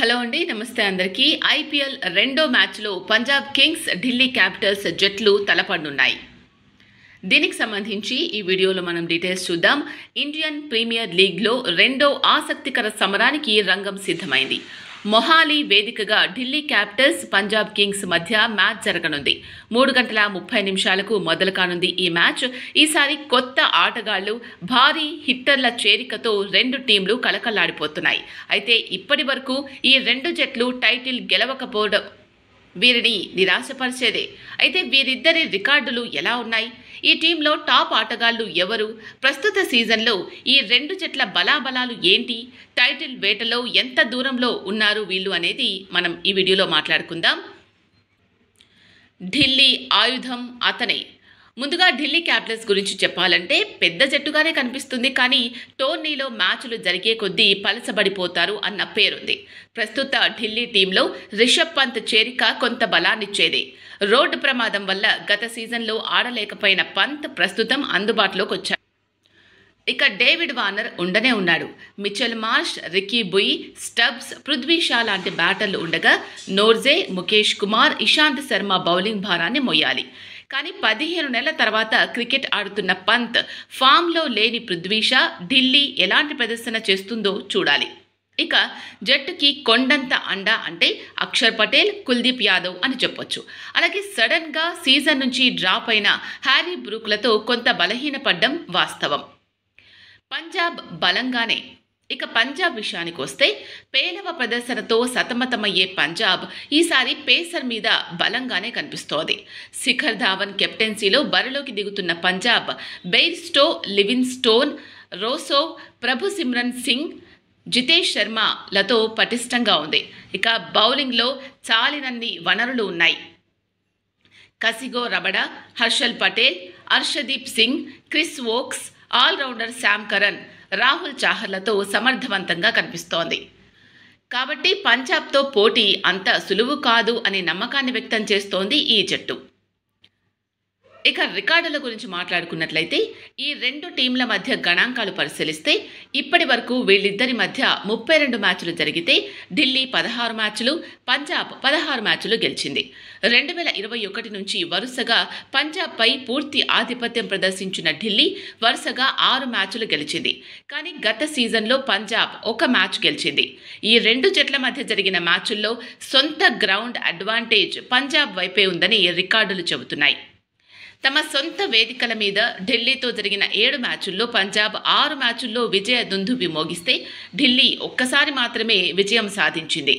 hello అండి నమస్తే అందరికీ ఐపీఎల్ రెండో మ్యాచ్లో పంజాబ్ కింగ్స్ ఢిల్లీ క్యాపిటల్స్ జట్లు తలపడున్నాయి దీనికి సంబంధించి ఈ వీడియోలో మనం డీటెయిల్స్ చూద్దాం ఇండియన్ ప్రీమియర్ లీగ్లో రెండో ఆసక్తికర సమరానికి రంగం సిద్ధమైంది మొహాలీ వేదికగా ఢిల్లీ క్యాపిటల్స్ పంజాబ్ కింగ్స్ మధ్య మ్యాచ్ జరగనుంది మూడు గంటల ముప్పై నిమిషాలకు మొదలు కానుంది ఈ మ్యాచ్ ఈసారి కొత్త ఆటగాళ్లు భారీ హిట్టర్ల చేరికతో రెండు టీంలు కలకలాడిపోతున్నాయి అయితే ఇప్పటి ఈ రెండు జట్లు టైటిల్ గెలవకపోవడం వీరిని నిరాశపరిచేదే అయితే వీరిద్దరి రికార్డులు ఎలా ఉన్నాయి ఈ టీంలో టాప్ ఆటగాళ్లు ఎవరు ప్రస్తుత సీజన్లో ఈ రెండు జట్ల బలాబలాలు ఏంటి టైటిల్ వేటలో ఎంత దూరంలో ఉన్నారు వీళ్ళు అనేది మనం ఈ వీడియోలో మాట్లాడుకుందాం ఢిల్లీ ఆయుధం అతనే ముందుగా ఢిల్లీ క్యాపిటల్స్ గురించి చెప్పాలంటే పెద్ద జట్టుగానే కనిపిస్తుంది కానీ టోర్నీలో మ్యాచ్లు జరిగే కొద్దీ పలసబడిపోతారు అన్న పేరుంది ప్రస్తుత ఢిల్లీ టీంలో రిషబ్ పంత్ చేరిక కొంత బలాన్నిచ్చేది రోడ్డు ప్రమాదం వల్ల గత సీజన్లో ఆడలేకపోయిన పంత్ ప్రస్తుతం అందుబాటులోకి వచ్చారు ఇక డేవిడ్ వార్నర్ ఉండనే ఉన్నాడు Mitchell Marsh Ricky Bhui Stubbs Prithvi Shaw లాంటి బ్యాటర్లు ఉండగా నోర్జే ముఖేష్ కుమార్ ఇషాంత్ శర్మ బౌలింగ్ భారాన్ని మొయ్యాలి కానీ పదిహేను నెలల తర్వాత క్రికెట్ ఆడుతున్న పంత్ ఫామ్లో లేని పృథ్వీ షా ఢిల్లీ ఎలాంటి ప్రదర్శన చేస్తుందో చూడాలి ఇక జట్టుకి కొండంత అండా అంటే అక్షర్ పటేల్ కుల్దీప్ యాదవ్ అని చెప్పొచ్చు అలాగే సడన్గా సీజన్ నుంచి డ్రాప్ అయిన హ్యారీ బ్రూక్లతో కొంత బలహీనపడ్డం వాస్తవం పంజాబ్ బలంగానే ఇక పంజాబ్ విషయానికి వస్తే పేలవ ప్రదర్శనతో సతమతమయ్యే పంజాబ్ ఈసారి పేసర్ మీద బలంగానే కనిపిస్తోంది శిఖర్ ధావన్ కెప్టెన్సీలో బరిలోకి దిగుతున్న Punjab Bairstow Livingstone Rossouw Prabhsimran Singh Jitesh శర్మలతో పటిష్టంగా ఉంది ఇక బౌలింగ్లో చాలినన్ని వనరులు ఉన్నాయి Kagiso Rabada Harshal Patel Arshdeep Singh Chris Woakes allrounder Sam Curran Rahul చాహర్లతో సమర్థవంతంగా కనిపిస్తోంది కాబట్టి పంజాబ్తో పోటీ అంత సులువు కాదు అనే నమ్మకాన్ని వ్యక్తం చేస్తోంది ఈ జట్టు ఇక రికార్డుల గురించి మాట్లాడుకున్నట్లయితే ఈ రెండు టీంల మధ్య గణాంకాలు పరిశీలిస్తే ఇప్పటి వరకు వీళ్ళిద్దరి మధ్య ముప్పై రెండు మ్యాచ్లు జరిగితే ఢిల్లీ పదహారు మ్యాచ్లు పంజాబ్ పదహారు మ్యాచ్లు గెలిచింది రెండు వేల ఇరవై ఒకటి నుంచి వరుసగా పంజాబ్పై పూర్తి ఆధిపత్యం ప్రదర్శించిన ఢిల్లీ వరుసగా ఆరు మ్యాచ్లు గెలిచింది కానీ గత సీజన్లో పంజాబ్ ఒక మ్యాచ్ గెలిచింది ఈ రెండు జట్ల మధ్య జరిగిన మ్యాచుల్లో సొంత గ్రౌండ్ అడ్వాంటేజ్ పంజాబ్ వైపే ఉందని రికార్డులు చెబుతున్నాయి తమ సొంత వేదికల మీద ఢిల్లీతో జరిగిన ఏడు మ్యాచుల్లో పంజాబ్ ఆరు మ్యాచుల్లో విజయ దుందుబి మోగిస్తే ఢిల్లీ ఒక్కసారి మాత్రమే విజయం సాధించింది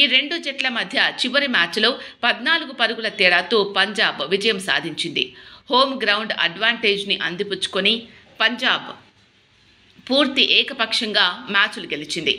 ఈ రెండు జట్ల మధ్య చివరి మ్యాచ్లో పద్నాలుగు పరుగుల తేడాతో పంజాబ్ విజయం సాధించింది హోమ్ గ్రౌండ్ అడ్వాంటేజ్ని అందిపుచ్చుకొని పంజాబ్ పూర్తి ఏకపక్షంగా మ్యాచ్లు గెలిచింది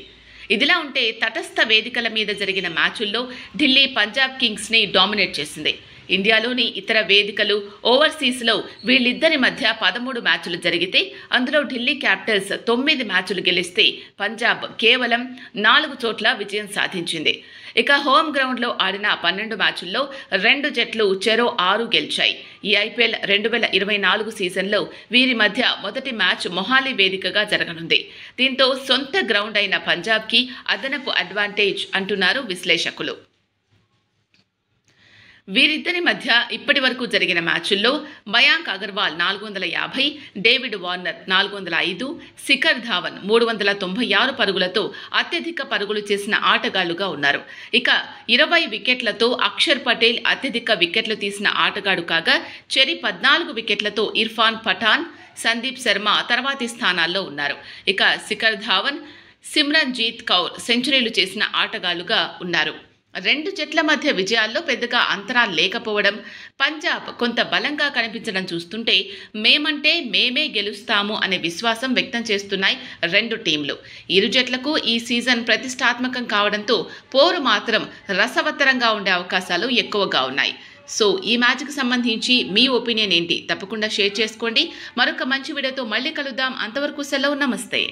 ఇదిలా ఉంటే తటస్థ వేదికల మీద జరిగిన మ్యాచుల్లో ఢిల్లీ పంజాబ్ కింగ్స్ని డామినేట్ చేసింది ఇండియాలోని ఇతర వేదికలు ఓవర్సీస్లో వీళ్ళిద్దరి మధ్య పదమూడు మ్యాచ్లు జరిగితే అందులో ఢిల్లీ క్యాపిటల్స్ తొమ్మిది మ్యాచ్లు గెలిస్తే పంజాబ్ కేవలం నాలుగు చోట్ల విజయం సాధించింది ఇక హోమ్ గ్రౌండ్లో ఆడిన పన్నెండు మ్యాచుల్లో రెండు జట్లు చెరో ఆరు గెలిచాయి ఈ ఐపీఎల్ రెండు వేల ఇరవై నాలుగు సీజన్లో వీరి మధ్య మొదటి మ్యాచ్ మొహాలి వేదికగా జరగనుంది దీంతో సొంత గ్రౌండ్ అయిన పంజాబ్కి అదనపు అడ్వాంటేజ్ అంటున్నారు విశ్లేషకులు వీరిద్దరి మధ్య ఇప్పటి వరకు జరిగిన మ్యాచుల్లో మయాంక్ అగర్వాల్ నాలుగు వందల యాభై డేవిడ్ వార్నర్ నాలుగు వందల ఐదు శిఖర్ ధావన్ మూడు వందల తొంభై ఆరు పరుగులతో అత్యధిక పరుగులు చేసిన ఆటగాళ్లుగా ఉన్నారు ఇక ఇరవై వికెట్లతో అక్షర్ పటేల్ అత్యధిక వికెట్లు తీసిన ఆటగాడు కాగా చెరి పద్నాలుగు వికెట్లతో ఇర్ఫాన్ పఠాన్ సందీప్ శర్మ తర్వాతి స్థానాల్లో ఉన్నారు ఇక శిఖర్ ధావన్ సిమ్రన్జీత్ కౌర్ సెంచరీలు చేసిన ఆటగాళ్లుగా ఉన్నారు రెండు జట్ల మధ్య విజయాల్లో పెద్దగా అంతరాలు లేకపోవడం పంజాబ్ కొంత బలంగా కనిపించడం చూస్తుంటే మేమంటే మేమే గెలుస్తాము అనే విశ్వాసం వ్యక్తం చేస్తున్నాయి రెండు టీంలు ఇరు జట్లకు ఈ సీజన్ ప్రతిష్టాత్మకం కావడంతో పోరు మాత్రం రసవత్తరంగా ఉండే అవకాశాలు ఎక్కువగా ఉన్నాయి సో ఈ మ్యాచ్కి సంబంధించి మీ ఒపీనియన్ ఏంటి తప్పకుండా షేర్ చేసుకోండి మరొక మంచి వీడియోతో మళ్ళీ కలుద్దాం అంతవరకు సెలవు నమస్తే